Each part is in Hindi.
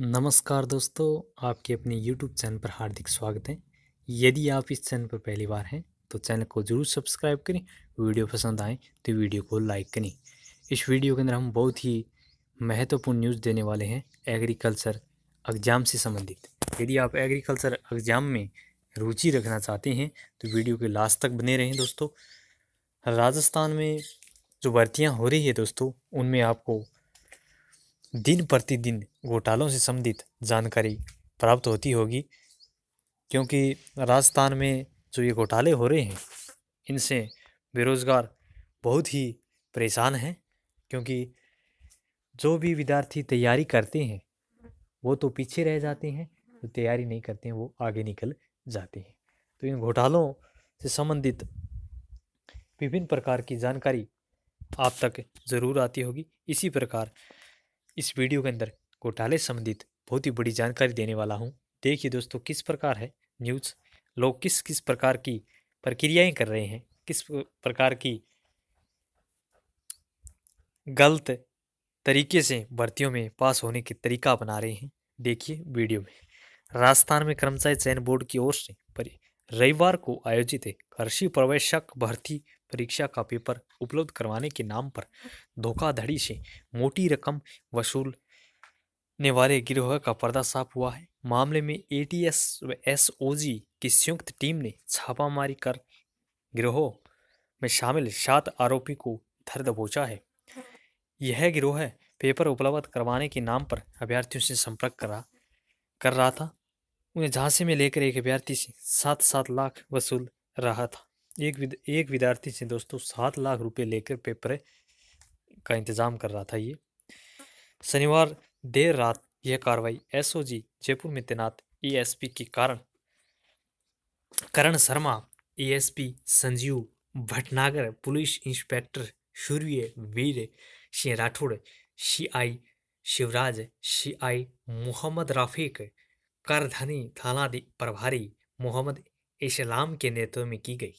नमस्कार दोस्तों आपके अपने YouTube चैनल पर हार्दिक स्वागत है यदि आप इस चैनल पर पहली बार हैं तो चैनल को जरूर सब्सक्राइब करें वीडियो पसंद आए तो वीडियो को लाइक करें इस वीडियो के अंदर हम बहुत ही महत्वपूर्ण न्यूज़ देने वाले हैं एग्रीकल्चर एग्ज़ाम से संबंधित यदि आप एग्रीकल्चर एग्ज़ाम में रुचि रखना चाहते हैं तो वीडियो के लास्ट तक बने रहें दोस्तों राजस्थान में जो भर्तियाँ हो रही है दोस्तों उनमें आपको दिन प्रतिदिन घोटालों से संबंधित जानकारी प्राप्त होती होगी क्योंकि राजस्थान में जो ये घोटाले हो रहे हैं इनसे बेरोज़गार बहुत ही परेशान हैं क्योंकि जो भी विद्यार्थी तैयारी करते हैं वो तो पीछे रह जाते हैं जो तो तैयारी नहीं करते हैं वो आगे निकल जाते हैं तो इन घोटालों से संबंधित विभिन्न प्रकार की जानकारी आप तक ज़रूर आती होगी इसी प्रकार इस वीडियो के अंदर घोटाले संबंधित बहुत ही बड़ी जानकारी देने वाला हूँ देखिए दोस्तों किस प्रकार है न्यूज़ लोग किस किस प्रकार की प्रक्रियाएं कर रहे हैं किस प्रकार की गलत तरीके से भर्तियों में पास होने के तरीका अपना रहे हैं देखिए वीडियो में राजस्थान में कर्मचारी चयन बोर्ड की ओर से परी रविवार को आयोजित कृषि प्रवेशक भर्ती परीक्षा का पेपर उपलब्ध करवाने के नाम पर धोखाधड़ी से मोटी रकम वसूलने वाले गिरोह का पर्दा साफ हुआ है मामले में एटीएस व एसओजी की संयुक्त टीम ने छापामारी कर गिरोह में शामिल सात आरोपी को धर दबोचा है यह गिरोह पेपर उपलब्ध करवाने के नाम पर अभ्यर्थियों से संपर्क करा कर रहा था उन्हें झांसी में लेकर एक अभ्यर्थी से सात सात लाख वसूल रहा था एक विद, एक विद्यार्थी से दोस्तों सात लाख रुपए लेकर पेपर का इंतज़ाम कर रहा था ये शनिवार देर रात यह कार्रवाई एसओजी जयपुर में तैनात ईएसपी के कारण Karan Sharma ASP Sanjeev Bhatnagar police inspector Surya Veer Singh Rathore C I Shivraj C I Mohammad Rafiq Kardhani थाना प्रभारी मोहम्मद इस्लाम के नेतृत्व में की गई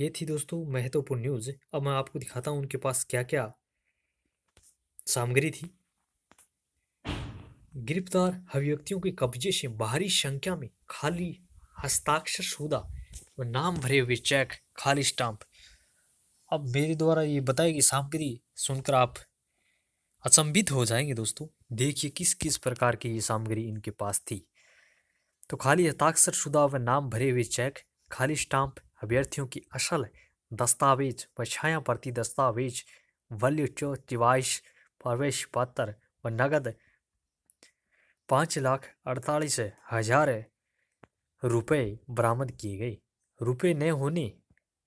ये थी दोस्तों महत्वपूर्ण न्यूज़ अब मैं आपको दिखाता हूँ उनके पास क्या क्या सामग्री थी गिरफ्तार अभिव्यक्तियों के कब्जे से भारी संख्या में खाली हस्ताक्षर शुदा व नाम भरे हुए चेक खाली स्टाम्प अब मेरे द्वारा ये बताई गई सामग्री सुनकर आप अचंभित हो जाएंगे दोस्तों देखिए किस किस प्रकार की ये सामग्री इनके पास थी तो खाली हताक्षर शुदा व नाम भरे हुए चेक खाली स्टाम्प अभ्यर्थियों की असल दस्तावेज व छाया प्रति दस्तावेज वल्य चिवाइश प्रवेश पत्र व नगद पाँच लाख अड़तालीस हजार रुपये बरामद किए गए रुपये न होने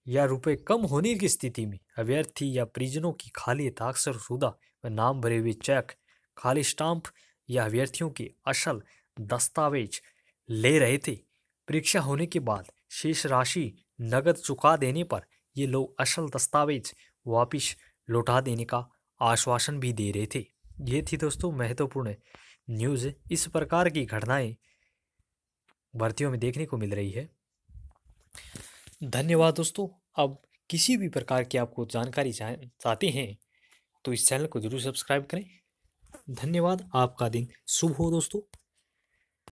या रुपए कम होने की स्थिति में अभ्यर्थी या परिजनों की खाली ताक्षर शुदा व नाम भरे हुए चेक खाली स्टाम्प या अभ्यर्थियों के असल दस्तावेज ले रहे थे परीक्षा होने के बाद शेष राशि नगद चुका देने पर ये लोग असल दस्तावेज वापिस लौटा देने का आश्वासन भी दे रहे थे ये थी दोस्तों महत्वपूर्ण न्यूज़ इस प्रकार की घटनाएं भर्तियों में देखने को मिल रही है धन्यवाद दोस्तों अब किसी भी प्रकार की आपको जानकारी चाहते हैं तो इस चैनल को ज़रूर सब्सक्राइब करें धन्यवाद आपका दिन शुभ हो दोस्तों